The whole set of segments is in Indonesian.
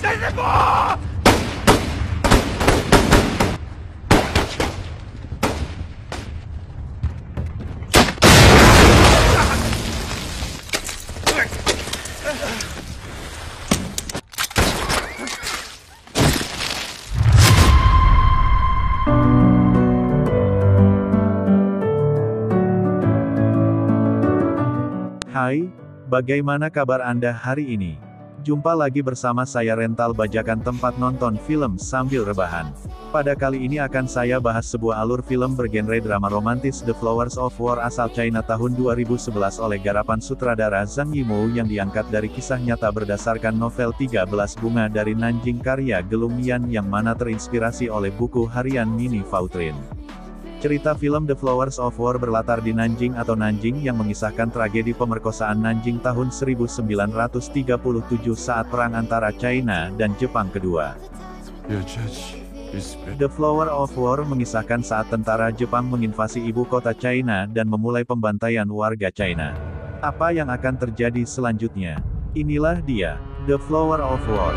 Hai, bagaimana kabar Anda hari ini? Jumpa lagi bersama saya rental bajakan tempat nonton film sambil rebahan. Pada kali ini akan saya bahas sebuah alur film bergenre drama romantis The Flowers of War asal China tahun 2011 oleh garapan sutradara Zhang Yimou yang diangkat dari kisah nyata berdasarkan novel 13 Bunga dari Nanjing karya Gelung Yan yang mana terinspirasi oleh buku harian Mini Fautrin. Cerita film The Flowers of War berlatar di Nanjing atau Nanjing yang mengisahkan tragedi pemerkosaan Nanjing tahun 1937 saat perang antara China dan Jepang kedua. The Flower of War mengisahkan saat tentara Jepang menginvasi ibu kota China dan memulai pembantaian warga China. Apa yang akan terjadi selanjutnya? Inilah dia, The Flower of War.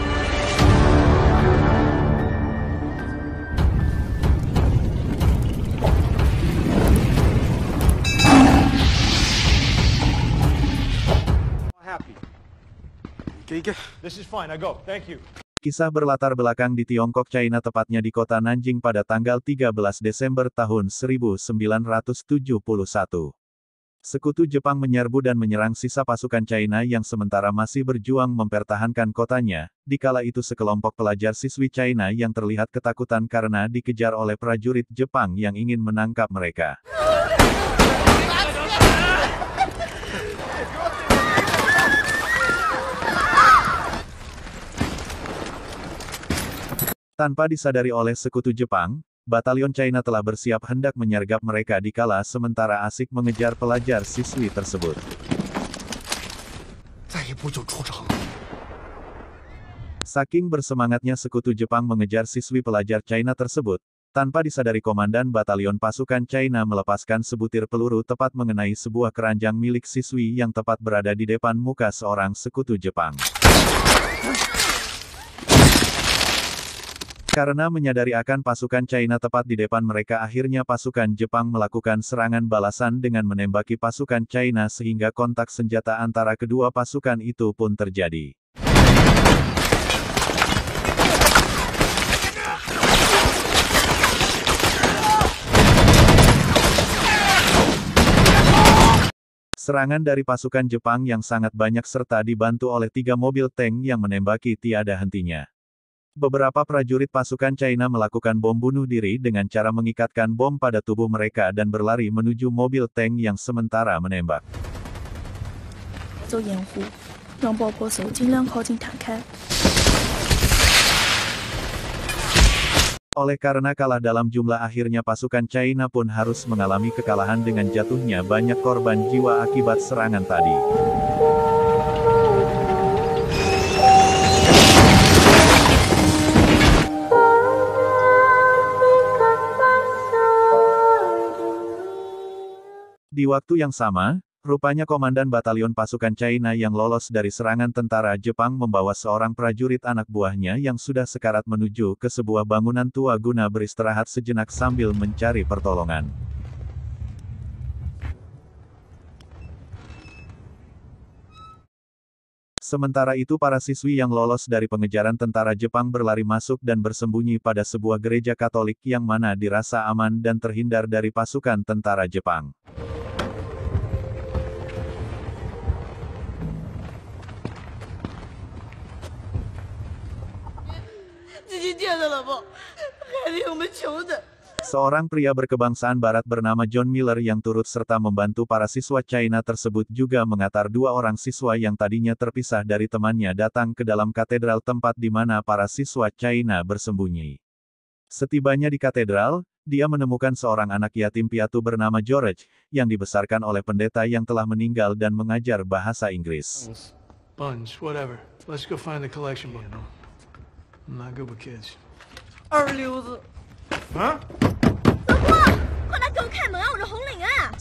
Kisah berlatar belakang di Tiongkok China tepatnya di kota Nanjing pada tanggal 13 Desember tahun 1971. Sekutu Jepang menyerbu dan menyerang sisa pasukan China yang sementara masih berjuang mempertahankan kotanya. Di kala itu sekelompok pelajar siswi China yang terlihat ketakutan karena dikejar oleh prajurit Jepang yang ingin menangkap mereka. Tanpa disadari oleh sekutu Jepang, batalion China telah bersiap hendak menyergap mereka di kala sementara asik mengejar pelajar siswi tersebut. Saking bersemangatnya sekutu Jepang mengejar siswi pelajar China tersebut, tanpa disadari komandan batalion pasukan China melepaskan sebutir peluru tepat mengenai sebuah keranjang milik siswi yang tepat berada di depan muka seorang sekutu Jepang. Karena menyadari akan pasukan China tepat di depan mereka akhirnya pasukan Jepang melakukan serangan balasan dengan menembaki pasukan China sehingga kontak senjata antara kedua pasukan itu pun terjadi. Serangan dari pasukan Jepang yang sangat banyak serta dibantu oleh tiga mobil tank yang menembaki tiada hentinya. Beberapa prajurit pasukan China melakukan bom bunuh diri dengan cara mengikatkan bom pada tubuh mereka dan berlari menuju mobil tank yang sementara menembak. Oleh karena kalah dalam jumlah akhirnya pasukan China pun harus mengalami kekalahan dengan jatuhnya banyak korban jiwa akibat serangan tadi. Di waktu yang sama, rupanya komandan batalion pasukan China yang lolos dari serangan tentara Jepang membawa seorang prajurit anak buahnya yang sudah sekarat menuju ke sebuah bangunan tua guna beristirahat sejenak sambil mencari pertolongan. Sementara itu para siswi yang lolos dari pengejaran tentara Jepang berlari masuk dan bersembunyi pada sebuah gereja Katolik yang mana dirasa aman dan terhindar dari pasukan tentara Jepang. Seorang pria berkebangsaan barat bernama John Miller yang turut serta membantu para siswa China tersebut juga mengatar dua orang siswa yang tadinya terpisah dari temannya datang ke dalam katedral tempat di mana para siswa China bersembunyi. Setibanya di katedral, dia menemukan seorang anak yatim piatu bernama George, yang dibesarkan oleh pendeta yang telah meninggal dan mengajar bahasa Inggris. Buns, whatever. Let's go find the collection book.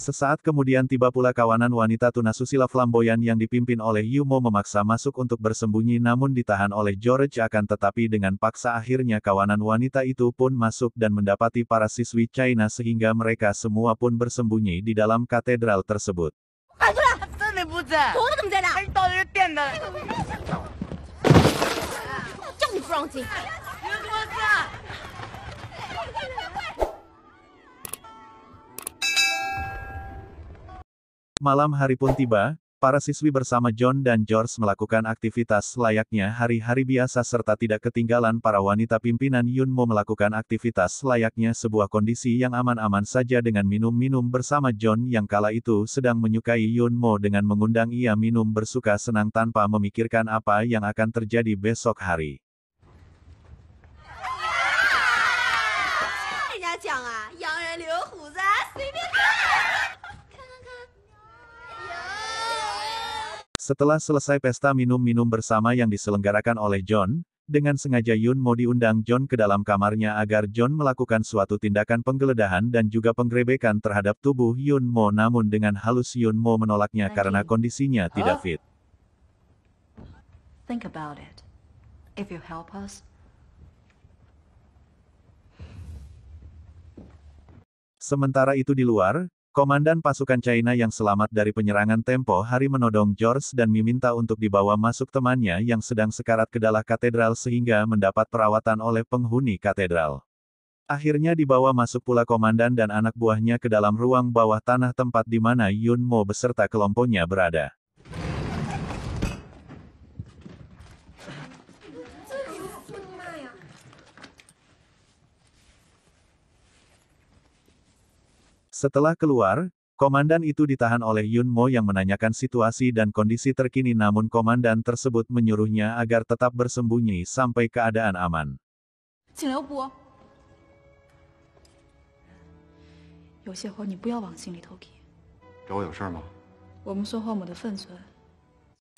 Sesaat kemudian tiba pula kawanan wanita tunasusila flamboyan yang dipimpin oleh Yumo memaksa masuk untuk bersembunyi namun ditahan oleh George akan tetapi dengan paksa akhirnya kawanan wanita itu pun masuk dan mendapati para siswi China sehingga mereka semua pun bersembunyi di dalam katedral tersebut. Malam hari pun tiba, para siswi bersama John dan George melakukan aktivitas layaknya hari-hari biasa serta tidak ketinggalan para wanita pimpinan Yunmo melakukan aktivitas layaknya sebuah kondisi yang aman-aman saja dengan minum-minum bersama John yang kala itu sedang menyukai Yunmo dengan mengundang ia minum bersuka senang tanpa memikirkan apa yang akan terjadi besok hari. 讲啊，洋人留胡子、啊，随便看。Setelah selesai pesta minum-minum bersama yang diselenggarakan oleh John, dengan sengaja Yun mau diundang John ke dalam kamarnya agar John melakukan suatu tindakan penggeledahan dan juga penggerebekan terhadap tubuh Yun Mo namun dengan halus Yun Mo menolaknya karena kondisinya tidak fit. Think about it. If you help us, Sementara itu di luar, komandan pasukan China yang selamat dari penyerangan tempo hari menodong George dan meminta untuk dibawa masuk temannya yang sedang sekarat ke dalam katedral sehingga mendapat perawatan oleh penghuni katedral. Akhirnya dibawa masuk pula komandan dan anak buahnya ke dalam ruang bawah tanah tempat di mana Yun Mo beserta kelompoknya berada. Setelah keluar, komandan itu ditahan oleh Yun Mo yang menanyakan situasi dan kondisi terkini namun komandan tersebut menyuruhnya agar tetap bersembunyi sampai keadaan aman. Zhao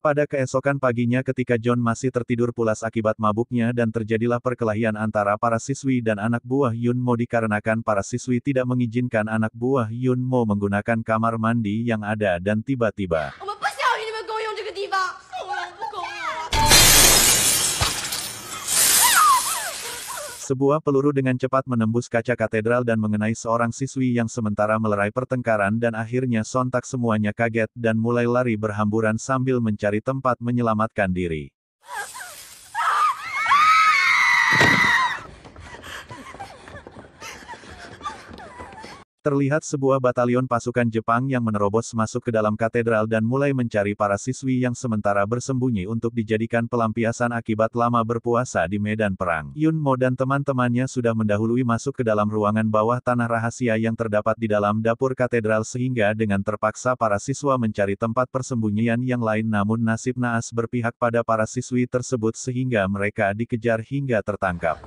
pada keesokan paginya ketika John masih tertidur pulas akibat mabuknya dan terjadilah perkelahian antara para siswi dan anak buah Yun Mo dikarenakan para siswi tidak mengizinkan anak buah Yun Mo menggunakan kamar mandi yang ada dan tiba-tiba oh, Sebuah peluru dengan cepat menembus kaca katedral dan mengenai seorang siswi yang sementara melerai pertengkaran dan akhirnya sontak semuanya kaget dan mulai lari berhamburan sambil mencari tempat menyelamatkan diri. Terlihat sebuah batalion pasukan Jepang yang menerobos masuk ke dalam katedral dan mulai mencari para siswi yang sementara bersembunyi untuk dijadikan pelampiasan akibat lama berpuasa di medan perang. Yun Mo dan teman-temannya sudah mendahului masuk ke dalam ruangan bawah tanah rahasia yang terdapat di dalam dapur katedral sehingga dengan terpaksa para siswa mencari tempat persembunyian yang lain namun nasib naas berpihak pada para siswi tersebut sehingga mereka dikejar hingga tertangkap.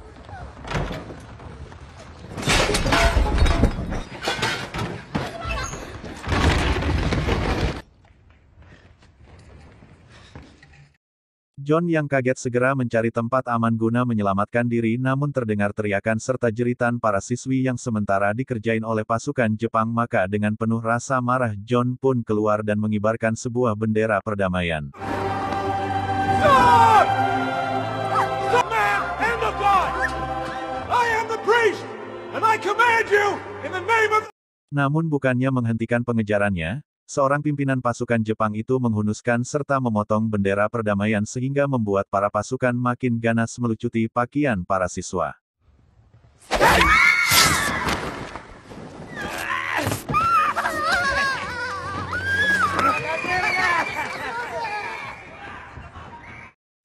John yang kaget segera mencari tempat aman guna menyelamatkan diri namun terdengar teriakan serta jeritan para siswi yang sementara dikerjain oleh pasukan Jepang maka dengan penuh rasa marah John pun keluar dan mengibarkan sebuah bendera perdamaian. namun bukannya menghentikan pengejarannya, Seorang pimpinan pasukan Jepang itu menghunuskan serta memotong bendera perdamaian sehingga membuat para pasukan makin ganas melucuti pakaian para siswa.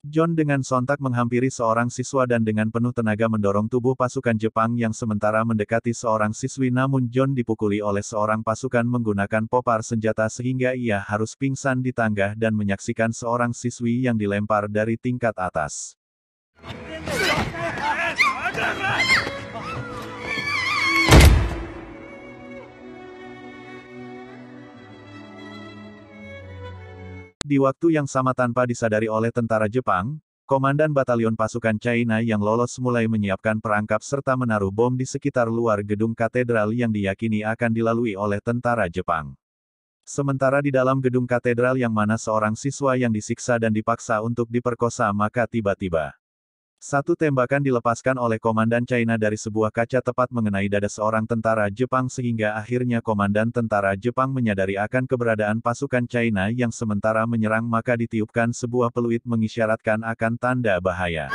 John dengan sontak menghampiri seorang siswa dan dengan penuh tenaga mendorong tubuh pasukan Jepang yang sementara mendekati seorang siswi namun John dipukuli oleh seorang pasukan menggunakan popar senjata sehingga ia harus pingsan di tangga dan menyaksikan seorang siswi yang dilempar dari tingkat atas. Di waktu yang sama tanpa disadari oleh tentara Jepang, Komandan Batalion Pasukan China yang lolos mulai menyiapkan perangkap serta menaruh bom di sekitar luar gedung katedral yang diyakini akan dilalui oleh tentara Jepang. Sementara di dalam gedung katedral yang mana seorang siswa yang disiksa dan dipaksa untuk diperkosa maka tiba-tiba satu tembakan dilepaskan oleh Komandan China dari sebuah kaca tepat mengenai dada seorang tentara Jepang sehingga akhirnya Komandan Tentara Jepang menyadari akan keberadaan pasukan China yang sementara menyerang maka ditiupkan sebuah peluit mengisyaratkan akan tanda bahaya.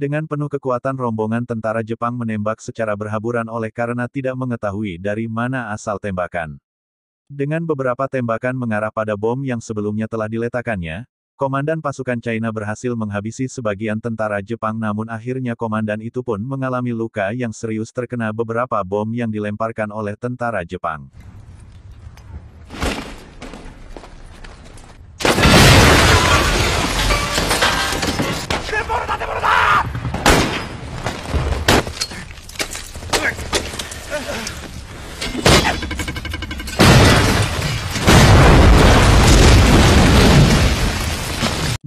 Dengan penuh kekuatan rombongan tentara Jepang menembak secara berhaburan oleh karena tidak mengetahui dari mana asal tembakan. Dengan beberapa tembakan mengarah pada bom yang sebelumnya telah diletakkannya, komandan pasukan China berhasil menghabisi sebagian tentara Jepang namun akhirnya komandan itu pun mengalami luka yang serius terkena beberapa bom yang dilemparkan oleh tentara Jepang.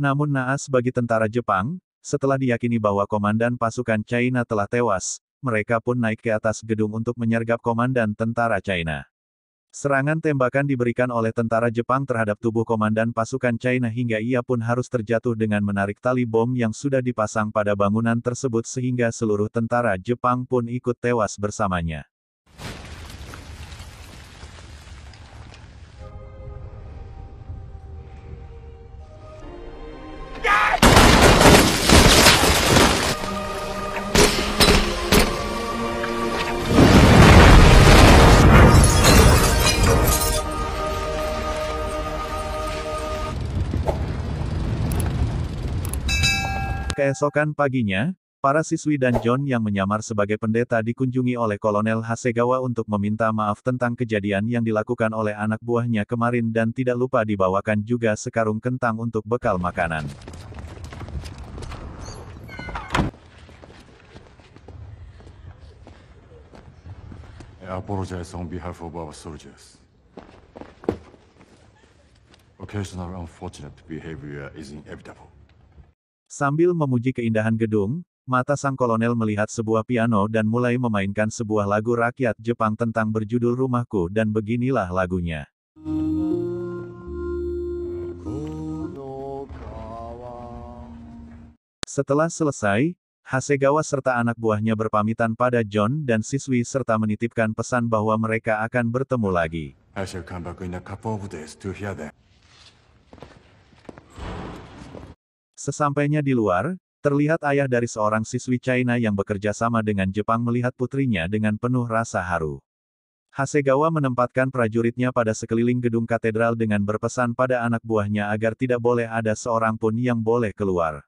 Namun naas bagi tentara Jepang, setelah diyakini bahwa komandan pasukan China telah tewas, mereka pun naik ke atas gedung untuk menyergap komandan tentara China. Serangan tembakan diberikan oleh tentara Jepang terhadap tubuh komandan pasukan China hingga ia pun harus terjatuh dengan menarik tali bom yang sudah dipasang pada bangunan tersebut sehingga seluruh tentara Jepang pun ikut tewas bersamanya. Keesokan paginya, para siswi dan John yang menyamar sebagai pendeta dikunjungi oleh Kolonel Hasegawa untuk meminta maaf tentang kejadian yang dilakukan oleh anak buahnya kemarin dan tidak lupa dibawakan juga sekarung kentang untuk bekal makanan. I on behalf of our soldiers. Occasional unfortunate behavior is inevitable. Sambil memuji keindahan gedung, mata sang kolonel melihat sebuah piano dan mulai memainkan sebuah lagu rakyat Jepang tentang berjudul Rumahku dan beginilah lagunya. Setelah selesai, Hasegawa serta anak buahnya berpamitan pada John dan siswi serta menitipkan pesan bahwa mereka akan bertemu lagi. Sesampainya di luar, terlihat ayah dari seorang siswi China yang bekerja sama dengan Jepang melihat putrinya dengan penuh rasa haru. Hasegawa menempatkan prajuritnya pada sekeliling gedung katedral dengan berpesan pada anak buahnya agar tidak boleh ada seorang pun yang boleh keluar.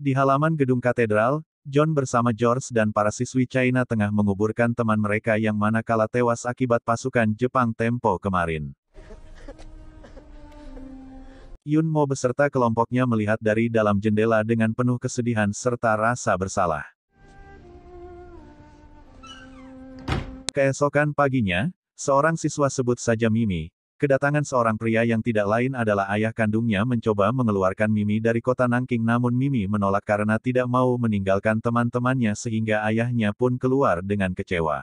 Di halaman gedung katedral, John bersama George dan para siswi China tengah menguburkan teman mereka yang manakala tewas akibat pasukan Jepang tempo kemarin. Yun Mo beserta kelompoknya melihat dari dalam jendela dengan penuh kesedihan serta rasa bersalah. Keesokan paginya, seorang siswa sebut saja Mimi, kedatangan seorang pria yang tidak lain adalah ayah kandungnya mencoba mengeluarkan Mimi dari kota Nangking namun Mimi menolak karena tidak mau meninggalkan teman-temannya sehingga ayahnya pun keluar dengan kecewa.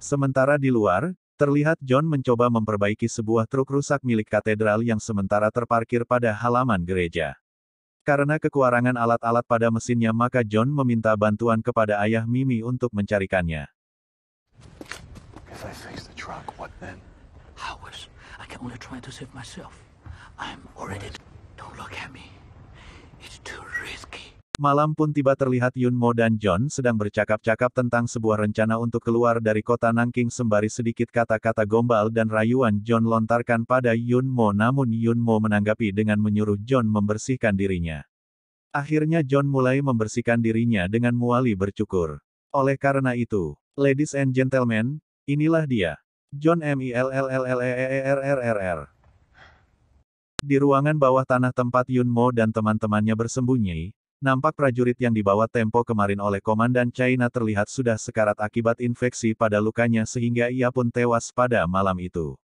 Sementara di luar, terlihat John mencoba memperbaiki sebuah truk rusak milik katedral yang sementara terparkir pada halaman gereja. Karena kekurangan alat-alat pada mesinnya maka John meminta bantuan kepada ayah Mimi untuk mencarikannya. truck, I'm already... Don't look at me. It's too risky. Malam pun tiba terlihat Yun Mo dan John sedang bercakap-cakap tentang sebuah rencana untuk keluar dari kota Nanking sembari sedikit kata-kata gombal dan rayuan John lontarkan pada Yun Mo namun Yun Mo menanggapi dengan menyuruh John membersihkan dirinya. Akhirnya John mulai membersihkan dirinya dengan muali bercukur. Oleh karena itu, ladies and gentlemen, inilah dia. John M I L L L L E E R R R R. Di ruangan bawah tanah tempat Yun Mo dan teman-temannya bersembunyi, Nampak prajurit yang dibawa tempo kemarin oleh Komandan China terlihat sudah sekarat akibat infeksi pada lukanya sehingga ia pun tewas pada malam itu.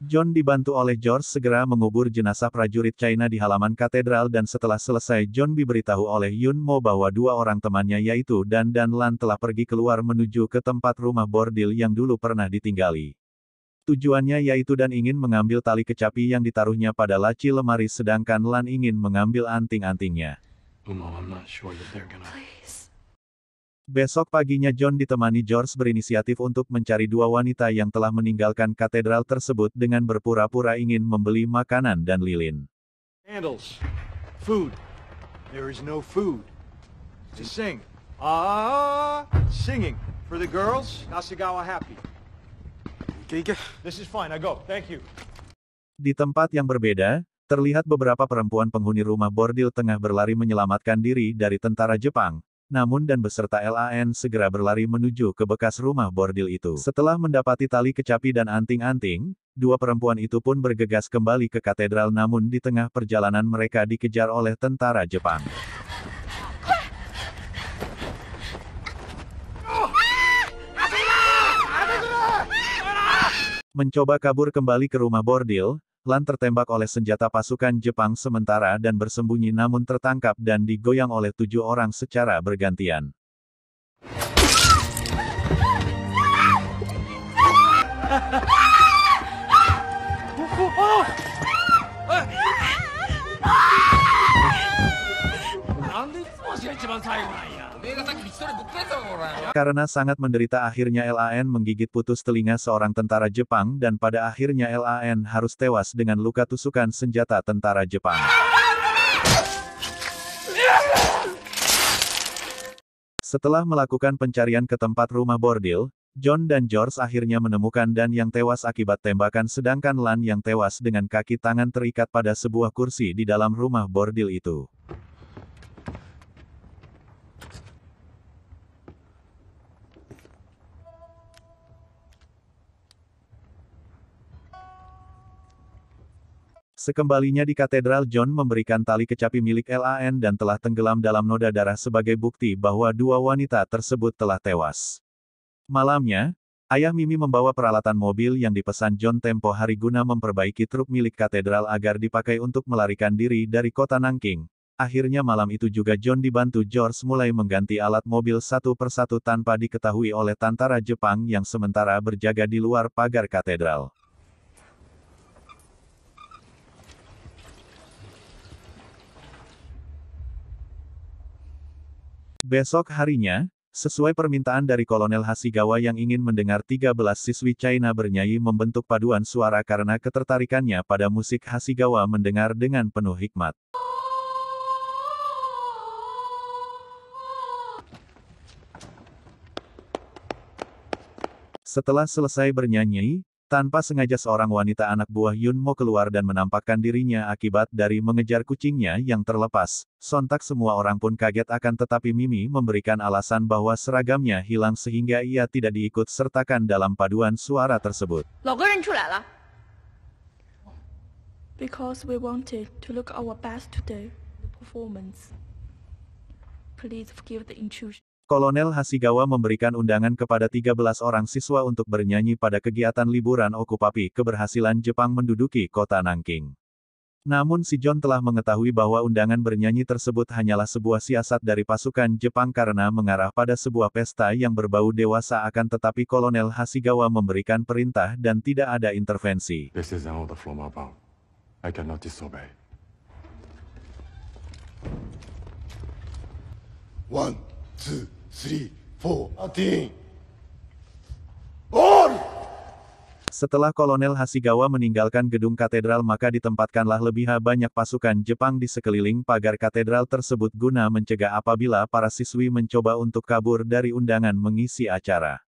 John dibantu oleh George segera mengubur jenazah prajurit China di halaman katedral dan setelah selesai John diberitahu oleh Yun Mo bahwa dua orang temannya yaitu Dan dan Lan telah pergi keluar menuju ke tempat rumah bordil yang dulu pernah ditinggali. Tujuannya yaitu Dan ingin mengambil tali kecapi yang ditaruhnya pada laci lemari sedangkan Lan ingin mengambil anting-antingnya. Besok paginya John ditemani George berinisiatif untuk mencari dua wanita yang telah meninggalkan katedral tersebut dengan berpura-pura ingin membeli makanan dan lilin. Candles. happy. Di tempat yang berbeda, terlihat beberapa perempuan penghuni rumah bordil tengah berlari menyelamatkan diri dari tentara Jepang. Namun dan beserta LAN segera berlari menuju ke bekas rumah bordil itu. Setelah mendapati tali kecapi dan anting-anting, dua perempuan itu pun bergegas kembali ke katedral namun di tengah perjalanan mereka dikejar oleh tentara Jepang. mencoba kabur kembali ke rumah bordil, Lan tertembak oleh senjata pasukan Jepang sementara dan bersembunyi namun tertangkap dan digoyang oleh tujuh orang secara bergantian. Gitu, Karena sangat menderita akhirnya LAN menggigit putus telinga seorang tentara Jepang dan pada akhirnya LAN harus tewas dengan luka tusukan senjata tentara Jepang. Setelah melakukan pencarian ke tempat rumah bordil, John dan George akhirnya menemukan Dan yang tewas akibat tembakan sedangkan Lan yang tewas dengan kaki tangan terikat pada sebuah kursi di dalam rumah bordil itu. Sekembalinya di katedral John memberikan tali kecapi milik LAN dan telah tenggelam dalam noda darah sebagai bukti bahwa dua wanita tersebut telah tewas. Malamnya, ayah Mimi membawa peralatan mobil yang dipesan John tempo hari guna memperbaiki truk milik katedral agar dipakai untuk melarikan diri dari kota Nanking. Akhirnya malam itu juga John dibantu George mulai mengganti alat mobil satu persatu tanpa diketahui oleh tentara Jepang yang sementara berjaga di luar pagar katedral. Besok harinya, sesuai permintaan dari Kolonel Hasigawa yang ingin mendengar 13 siswi China bernyanyi membentuk paduan suara karena ketertarikannya pada musik Hasigawa mendengar dengan penuh hikmat. Setelah selesai bernyanyi, tanpa sengaja seorang wanita anak buah Yun Yunmo keluar dan menampakkan dirinya akibat dari mengejar kucingnya yang terlepas. Sontak semua orang pun kaget akan tetapi Mimi memberikan alasan bahwa seragamnya hilang sehingga ia tidak diikut sertakan dalam paduan suara tersebut. Kolonel Hasigawa memberikan undangan kepada 13 orang siswa untuk bernyanyi pada kegiatan liburan okupapi keberhasilan Jepang menduduki kota Nanking. Namun si John telah mengetahui bahwa undangan bernyanyi tersebut hanyalah sebuah siasat dari pasukan Jepang karena mengarah pada sebuah pesta yang berbau dewasa akan tetapi Kolonel Hasigawa memberikan perintah dan tidak ada intervensi. This is I cannot disobey. One. Setelah Kolonel Hasigawa meninggalkan gedung katedral maka ditempatkanlah lebih banyak pasukan Jepang di sekeliling pagar katedral tersebut guna mencegah apabila para siswi mencoba untuk kabur dari undangan mengisi acara.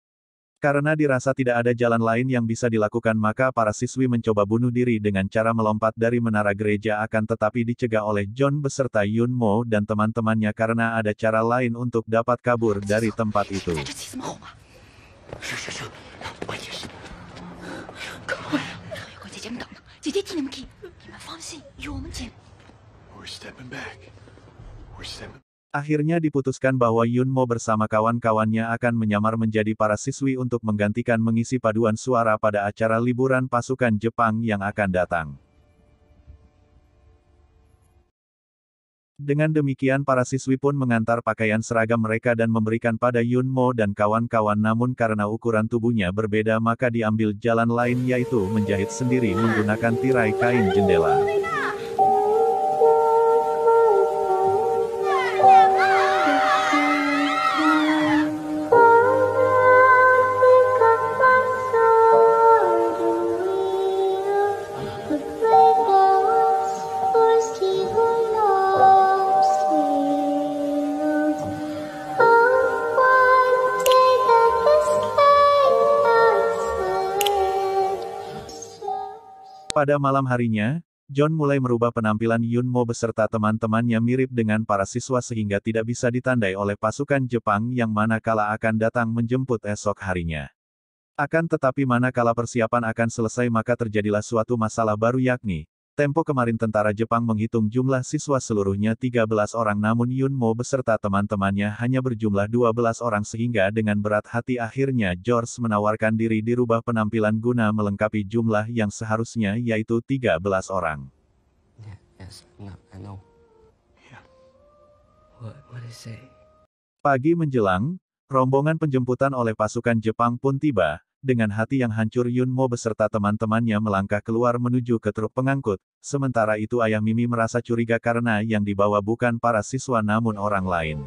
Karena dirasa tidak ada jalan lain yang bisa dilakukan maka para siswi mencoba bunuh diri dengan cara melompat dari menara gereja akan tetapi dicegah oleh John beserta Yun Mo dan teman-temannya karena ada cara lain untuk dapat kabur dari tempat itu. Akhirnya diputuskan bahwa Yun Mo bersama kawan-kawannya akan menyamar menjadi para siswi untuk menggantikan mengisi paduan suara pada acara liburan pasukan Jepang yang akan datang. Dengan demikian para siswi pun mengantar pakaian seragam mereka dan memberikan pada Yun Mo dan kawan-kawan namun karena ukuran tubuhnya berbeda maka diambil jalan lain yaitu menjahit sendiri menggunakan tirai kain jendela. Pada malam harinya, John mulai merubah penampilan Yun Mo beserta teman-temannya mirip dengan para siswa sehingga tidak bisa ditandai oleh pasukan Jepang yang manakala akan datang menjemput esok harinya. Akan tetapi manakala persiapan akan selesai maka terjadilah suatu masalah baru yakni, Tempo kemarin tentara Jepang menghitung jumlah siswa seluruhnya 13 orang namun Yun Mo beserta teman-temannya hanya berjumlah 12 orang sehingga dengan berat hati akhirnya George menawarkan diri dirubah penampilan guna melengkapi jumlah yang seharusnya yaitu 13 orang. Pagi menjelang, rombongan penjemputan oleh pasukan Jepang pun tiba, dengan hati yang hancur Yun Mo beserta teman-temannya melangkah keluar menuju ke truk pengangkut, sementara itu ayah Mimi merasa curiga karena yang dibawa bukan para siswa namun orang lain.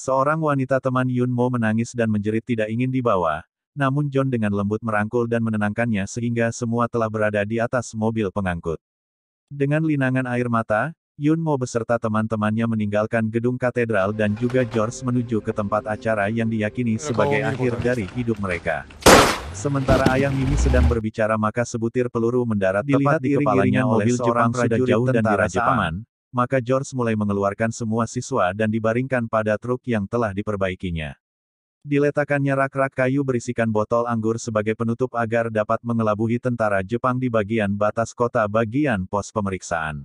Seorang wanita teman Yun Mo menangis dan menjerit tidak ingin dibawa, namun John dengan lembut merangkul dan menenangkannya sehingga semua telah berada di atas mobil pengangkut. Dengan linangan air mata, Yun Mo beserta teman-temannya meninggalkan gedung katedral dan juga George menuju ke tempat acara yang diyakini sebagai akhir dari hidup mereka. Sementara ayah Mimi sedang berbicara maka sebutir peluru mendarat Dilihat tepat di kepalanya oleh seorang prajurit jauh dan dirasa aman, maka George mulai mengeluarkan semua siswa dan dibaringkan pada truk yang telah diperbaikinya. Diletakannya rak-rak kayu berisikan botol anggur sebagai penutup agar dapat mengelabuhi tentara Jepang di bagian batas kota bagian pos pemeriksaan.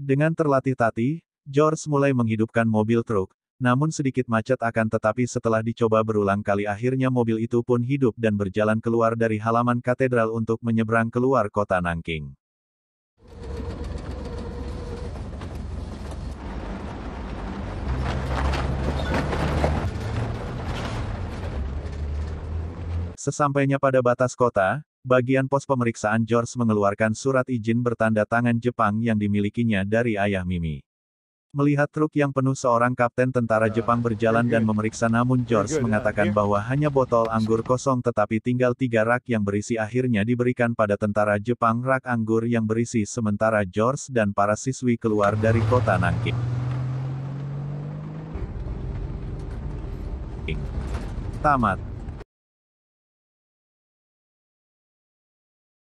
Dengan terlatih tati, George mulai menghidupkan mobil truk, namun sedikit macet akan tetapi setelah dicoba berulang kali akhirnya mobil itu pun hidup dan berjalan keluar dari halaman katedral untuk menyeberang keluar kota Nanking. Sesampainya pada batas kota, bagian pos pemeriksaan George mengeluarkan surat izin bertanda tangan Jepang yang dimilikinya dari ayah Mimi. Melihat truk yang penuh seorang kapten tentara Jepang berjalan dan memeriksa namun George mengatakan bahwa hanya botol anggur kosong tetapi tinggal tiga rak yang berisi akhirnya diberikan pada tentara Jepang rak anggur yang berisi sementara George dan para siswi keluar dari kota Nanking. Tamat.